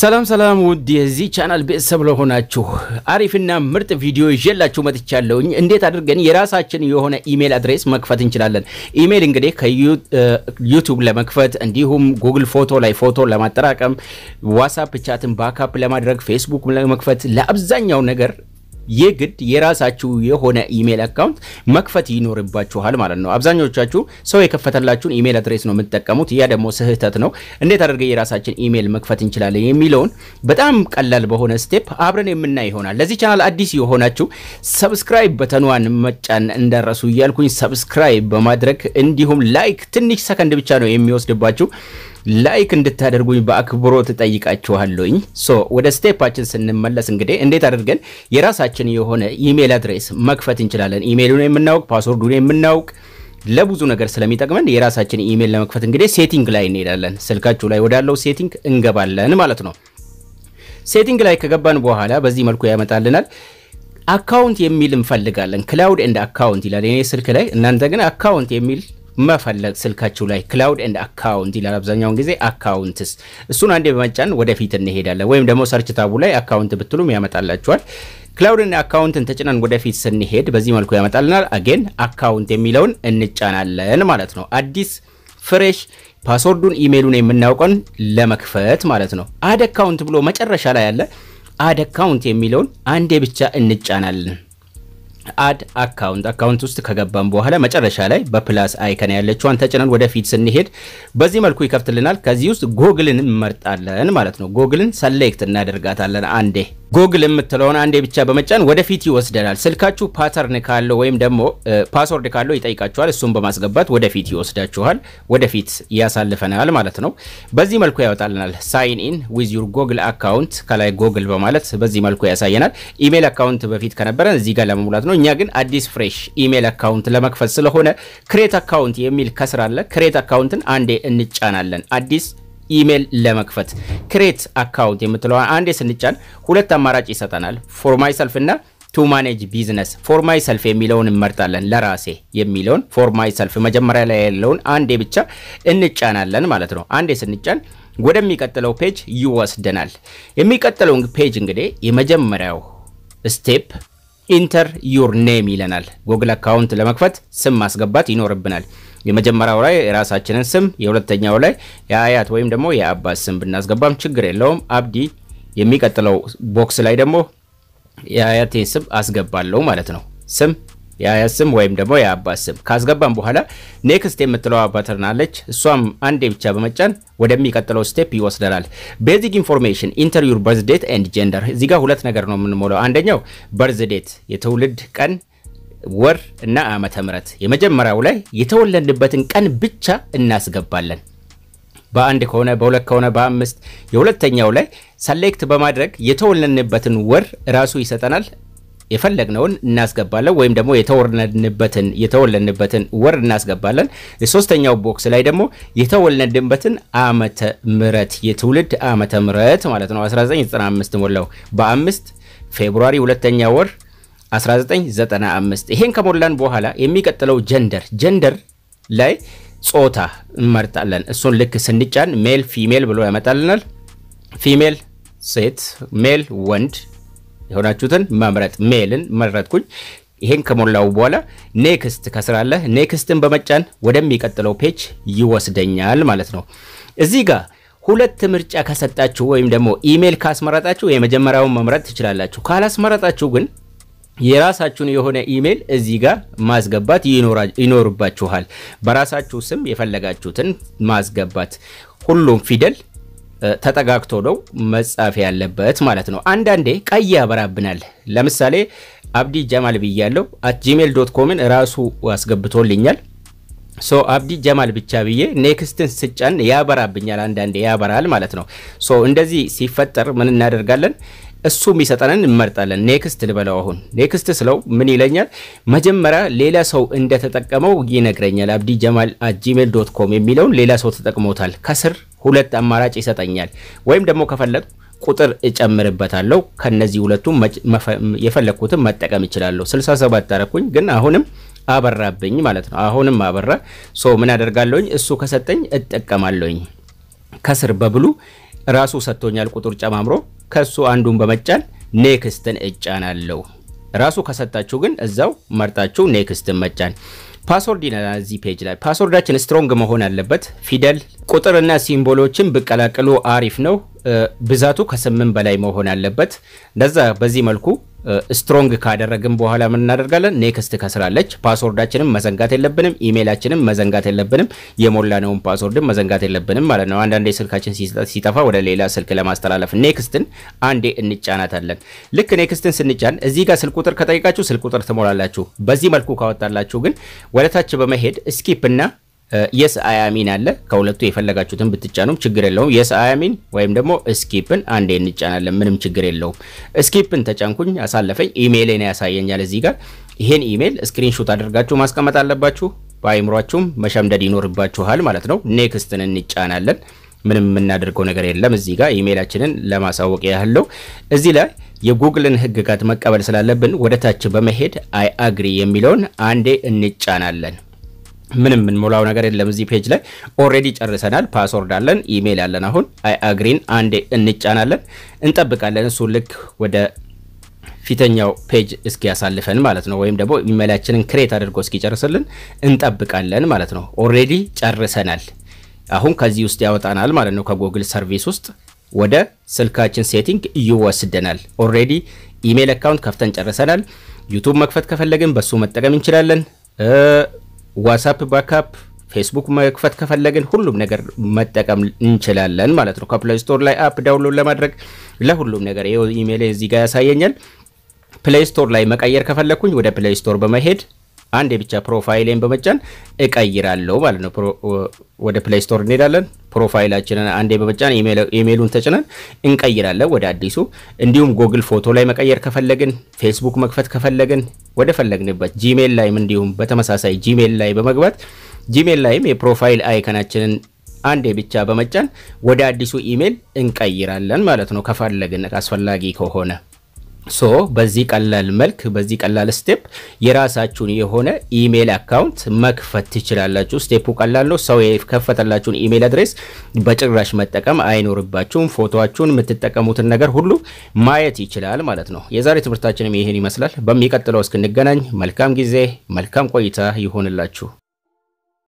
ሰላም ሰላም ውድ የዚህ ቻናል ቤተሰብ ለሆናችሁ አሪፍና ምርጥ ቪዲዮ ይዤላችሁ መጥቻለሁኝ። እንዴት አድርገን የራሳችን የሆነ ኢሜል አድሬስ መክፈት እንችላለን። ኢሜል እንግዲህ ከዩቱብ ለመክፈት እንዲሁም ጉግል ፎቶ ላይ ፎቶ ለማጠራቀም፣ ዋትሳፕ ቻትን ባካፕ ለማድረግ፣ ፌስቡክ ለመክፈት ለአብዛኛው ነገር የግድ የራሳችሁ የሆነ ኢሜል አካውንት መክፈት ይኖርባችኋል ማለት ነው። አብዛኞቻችሁ ሰው የከፈተላችሁን ኢሜል አድሬስ ነው የምትጠቀሙት። ያ ደግሞ ስህተት ነው። እንዴት አድርገን የራሳችን ኢሜል መክፈት እንችላለን የሚለውን በጣም ቀላል በሆነ ስቴፕ አብረን የምናይ ይሆናል። ለዚህ ቻናል አዲስ የሆናችሁ ሰብስክራይብ በተኗን መጫን እንዳረሱ እያልኩኝ ሰብስክራይብ በማድረግ እንዲሁም ላይክ ትንሽ ሰከንድ ብቻ ነው የሚወስድባችሁ ላይክ እንድታደርጉኝ በአክብሮት ጠይቃችኋለሁኝ። ሶ ወደ ስቴፓችን ስንመለስ እንግዲህ እንዴት አድርገን የራሳችን የሆነ ኢሜል አድሬስ መክፈት እንችላለን። ኢሜሉን የምናውቅ ፓስወርዱን የምናውቅ ለብዙ ነገር ስለሚጠቅመን የራሳችን ኢሜል ለመክፈት እንግዲህ ሴቲንግ ላይ እንሄዳለን። ስልካችሁ ላይ ወዳለው ሴቲንግ እንገባለን ማለት ነው። ሴቲንግ ላይ ከገባን በኋላ በዚህ መልኩ ያመጣልናል። አካውንት የሚል እንፈልጋለን። ክላውድ ኤንድ አካውንት ይላል የኔ ስልክ ላይ። እናንተ ግን አካውንት የሚል መፈለግ ስልካችሁ ላይ ክላውድ ኤንድ አካውንት ይላል አብዛኛውን ጊዜ አካውንትስ። እሱን አንዴ በመጫን ወደፊት እንሄዳለን። ወይም ደግሞ ሰርች ታቡ ላይ አካውንት ብትሉም ያመጣላችኋል። ክላውድን አካውንትን ተጭነን ወደፊት ስንሄድ በዚህ መልኩ ያመጣልናል። አጌን አካውንት የሚለውን እንጫናለን ማለት ነው። አዲስ ፍሬሽ ፓስወርዱን ኢሜሉን የምናውቀን ለመክፈት ማለት ነው። አድ አካውንት ብሎ መጨረሻ ላይ ያለ አድ አካውንት የሚለውን አንዴ ብቻ እንጫናለን። አድ አካውንት አካውንት ውስጥ ከገባን በኋላ መጨረሻ ላይ በፕላስ አይከን ያለችዋን ተጭነን ወደፊት ስንሄድ በዚህ መልኩ ይከፍትልናል። ከዚህ ውስጥ ጎግልን እንመርጣለን ማለት ነው። ጎግልን ሰሌክት እናደርጋታለን አንዴ ጎግል የምትለውን አንዴ ብቻ በመጫን ወደፊት ይወስደናል። ስልካችሁ ፓተርን ካለው ወይም ደግሞ ፓስወርድ ካለው ይጠይቃችኋል። እሱን በማስገባት ወደፊት ይወስዳችኋል፣ ወደፊት ያሳልፈናል ማለት ነው። በዚህ መልኩ ያወጣልናል። ሳይን ኢን ዊዝ ዩር ጎግል አካውንት ከላይ ጎግል በማለት በዚህ መልኩ ያሳየናል። ኢሜል አካውንት በፊት ከነበረን እዚህ ጋር ለመሙላት ነው። እኛ ግን አዲስ ፍሬሽ ኢሜል አካውንት ለመክፈት ስለሆነ ክሬት አካውንት የሚል ከስር አለ። ክሬት አካውንትን አንዴ እንጫናለን አዲስ ኢሜል ለመክፈት ክሬት አካውንት የምትለዋ አንዴ ስንጫን ሁለት አማራጭ ይሰጠናል። ፎር ማይ ሰልፍ እና ቱ ማኔጅ ቢዝነስ ፎር ማይ ሰልፍ የሚለውን እንመርጣለን። ለራሴ የሚለውን ፎር ማይ ሰልፍ መጀመሪያ ላይ ያለውን አንዴ ብቻ እንጫናለን ማለት ነው። አንዴ ስንጫን ወደሚቀጥለው ፔጅ ይወስደናል። የሚቀጥለው ፔጅ እንግዲህ የመጀመሪያው ስቴፕ ኢንተር ዩር ኔም ይለናል። ጉግል አካውንት ለመክፈት ስም ማስገባት ይኖርብናል። የመጀመሪያው ላይ የራሳችንን ስም፣ የሁለተኛው ላይ የአያት ወይም ደግሞ የአባት ስም ብናስገባም ችግር የለውም። አብዲ የሚቀጥለው ቦክስ ላይ ደግሞ የአያቴን ስም አስገባለሁ ማለት ነው። ስም የአያት ስም ወይም ደግሞ የአባት ስም ካስገባም በኋላ ኔክስት የምትለው ባተርን አለች። እሷም አንዴ ብቻ በመጫን ወደሚቀጥለው ስቴፕ ይወስደናል። ቤዚክ ኢንፎርሜሽን ኢንተር በርዝዴት ኤንድ ጀንደር። እዚህ ጋር ሁለት ነገር ነው የምንሞላው። አንደኛው በርዝዴት የትውልድ ቀን ወር እና ዓመተ ምህረት የመጀመሪያው ላይ የተወለድንበትን ቀን ብቻ እናስገባለን። በአንድ ከሆነ በሁለት ከሆነ በአምስት የሁለተኛው ላይ ሰሌክት በማድረግ የተወለድንበትን ወር ራሱ ይሰጠናል። የፈለግነውን እናስገባለን ወይም ደግሞ የተወለድንበትን የተወለድንበትን ወር እናስገባለን። የሶስተኛው ቦክስ ላይ ደግሞ የተወለድንበትን ዓመተ ምህረት የትውልድ ዓመተ ምህረት ማለት ነው። 1995 ሞላው በአምስት ፌብሩዋሪ ሁለተኛ ወር 1995 ይሄን ከሞላን በኋላ የሚቀጥለው ጀንደር ጀንደር ላይ ጾታ እንመርጣለን። እሱን ልክ ስንጫን ሜል ፊሜል ብሎ ያመጣልናል። ፊሜል ሴት፣ ሜል ወንድ የሆናችሁትን መምረጥ ሜልን መረጥኩኝ። ይሄን ከሞላው በኋላ ኔክስት ከስራለ ኔክስትን በመጫን ወደሚቀጥለው ፔጅ ይወስደኛል ማለት ነው። እዚህ ጋር ሁለት ምርጫ ከሰጣችሁ ወይም ደግሞ ኢሜል ካስመረጣችሁ የመጀመሪያውን መምረጥ ትችላላችሁ። ካላስመረጣችሁ ግን የራሳችሁን የሆነ ኢሜይል እዚህ ጋር ማስገባት ይኖርባችኋል። በራሳችሁ ስም የፈለጋችሁትን ማስገባት። ሁሉም ፊደል ተጠጋግቶ ነው መጻፍ ያለበት ማለት ነው። አንዳንዴ ቀይ ያበራብናል። ለምሳሌ አብዲ ጀማል ብያለው አት ጂሜል ዶት ኮምን ራሱ አስገብቶልኛል። ሶ አብዲ ጀማል ብቻ ብዬ ኔክስትን ስጫን ያበራብኛል። አንዳንዴ ያበራል ማለት ነው። ሶ እንደዚህ ሲፈጠር ምን እናደርጋለን? እሱ የሚሰጠንን እንመርጣለን። ኔክስት ልበለው። አሁን ኔክስት ስለው ምን ይለኛል? መጀመሪያ ሌላ ሰው እንደተጠቀመው ይነግረኛል። አብዲ ጀማል አት ጂሜል ዶት ኮም የሚለውን ሌላ ሰው ተጠቅሞታል። ከስር ሁለት አማራጭ ይሰጠኛል። ወይም ደግሞ ከፈለግ ቁጥር እጨምርበታለሁ። ከነዚህ ሁለቱም የፈለግኩትን መጠቀም እችላለሁ። 67 አረኩኝ፣ ግን አሁንም አበራብኝ ማለት ነው። አሁንም አበራ። ሶ ምን አደርጋለሁኝ? እሱ ከሰጠኝ እጠቀማለሁኝ። ከስር በብሉ ራሱ ሰጥቶኛል ቁጥር ጨማምሮ ከሱ አንዱን በመጫን ኔክስትን እጫናለሁ። ራሱ ከሰጣችሁ ግን እዛው መርጣችሁ ኔክስትን መጫን። ፓስወርድ ይለናል እዚህ ፔጅ ላይ ፓስወርዳችን ስትሮንግ መሆን አለበት። ፊደል፣ ቁጥርና ሲምቦሎችን ብቀላቅሉ አሪፍ ነው። ብዛቱ ከስምንት በላይ መሆን አለበት። እንደዛ በዚህ መልኩ ስትሮንግ ካደረግን በኋላ ምን እናደርጋለን? ኔክስት ከስራለች። ፓስወርዳችንም መዘንጋት የለብንም፣ ኢሜይላችንም መዘንጋት የለብንም፣ የሞላነውን ፓስወርድም መዘንጋት የለብንም ማለት ነው። አንዳንዴ ስልካችን ሲጠፋ ወደ ሌላ ስልክ ለማስተላለፍ ኔክስትን አንዴ እንጫናታለን። ልክ ኔክስትን ስንጫን እዚህ ጋር ስልክ ቁጥር ከጠየቃችሁ ስልክ ቁጥር ትሞላላችሁ። በዚህ መልኩ ካወጣላችሁ ግን ወደታች በመሄድ ስኪፕ እና የስ uh, አያሚን አለ ከሁለቱ የፈለጋችሁትን ብትጫኑም ችግር የለውም። የስ አያሚን ወይም ደግሞ ስኪፕን አንዴ እንጫናለን፣ ምንም ችግር የለውም። ስኪፕን ተጫንኩኝ፣ አሳለፈኝ። ኢሜይልን ያሳየኛል እዚህ ጋር። ይሄን ኢሜይል ስክሪንሾት አድርጋችሁ ማስቀመጥ አለባችሁ። በአይምሯችሁም መሸምደድ ይኖርባችኋል ማለት ነው። ኔክስትን እንጫናለን። ምንም የምናደርገው ነገር የለም። እዚህ ጋር ኢሜይላችንን ለማሳወቅ ያህል ነው። እዚህ ላይ የጉግልን ህግጋት መቀበል ስላለብን ወደ ታች በመሄድ አይ አግሪ የሚለውን አንዴ እንጫናለን። ምንም የምንሞላው ነገር የለም። እዚህ ፔጅ ላይ ኦልሬዲ ጨርሰናል። ፓስወርድ አለን፣ ኢሜይል አለን። አሁን አይ አግሪን አንዴ እንጫናለን፣ እንጠብቃለን። እሱ ልክ ወደ ፊተኛው ፔጅ እስኪያሳልፈን ማለት ነው። ወይም ደግሞ ኢሜይላችንን ክሬት አድርጎ እስኪጨርስልን እንጠብቃለን ማለት ነው። ኦልሬዲ ጨርሰናል። አሁን ከዚህ ውስጥ ያወጣናል ማለት ነው። ከጉግል ሰርቪስ ውስጥ ወደ ስልካችን ሴቲንግ ይወስደናል። ኦልሬዲ ኢሜይል አካውንት ከፍተን ጨርሰናል። ዩቱብ መክፈት ከፈለግን በሱ መጠቀም እንችላለን። ዋትሳፕ ባካፕ ፌስቡክ መክፈት ከፈለግን ሁሉም ነገር መጠቀም እንችላለን ማለት ነው። ከፕሌይ ስቶር ላይ አፕ ዳውንሎድ ለማድረግ ለሁሉም ነገር ይኸው እዚህ ጋር ያሳየኛል። ፕሌይ ስቶር ላይ መቀየር ከፈለግኩኝ ወደ ፕሌይ ስቶር በመሄድ አንድ የብቻ ፕሮፋይሌን በመጫን እቀይራለሁ ማለት ነው። ወደ ፕሌይ ስቶር እንሄዳለን። ፕሮፋይላችንን አንዴ በመጫን ኢሜሉን ተጭነን እንቀይራለን ወደ አዲሱ። እንዲሁም ጎግል ፎቶ ላይ መቀየር ከፈለግን፣ ፌስቡክ መክፈት ከፈለግን ወደ ፈለግንበት፣ ጂሜል ላይም እንዲሁም በተመሳሳይ ጂሜል ላይ በመግባት ጂሜል ላይም የፕሮፋይል አይከናችንን አንዴ ብቻ በመጫን ወደ አዲሱ ኢሜል እንቀይራለን ማለት ነው ከፈለግን አስፈላጊ ከሆነ ሶ በዚህ ቀላል መልክ በዚህ ቀላል ስቴፕ የራሳችሁን የሆነ ኢሜይል አካውንት መክፈት ትችላላችሁ። ስቴፑ ቀላል ነው። ሰው የከፈተላችሁን ኢሜይል አድሬስ በጭራሽ መጠቀም አይኖርባችሁም። ፎቶችሁን፣ የምትጠቀሙትን ነገር ሁሉ ማየት ይችላል ማለት ነው። የዛሬ ትምህርታችንም ይህን ይመስላል። በሚቀጥለው እስክንገናኝ መልካም ጊዜ፣ መልካም ቆይታ ይሆንላችሁ።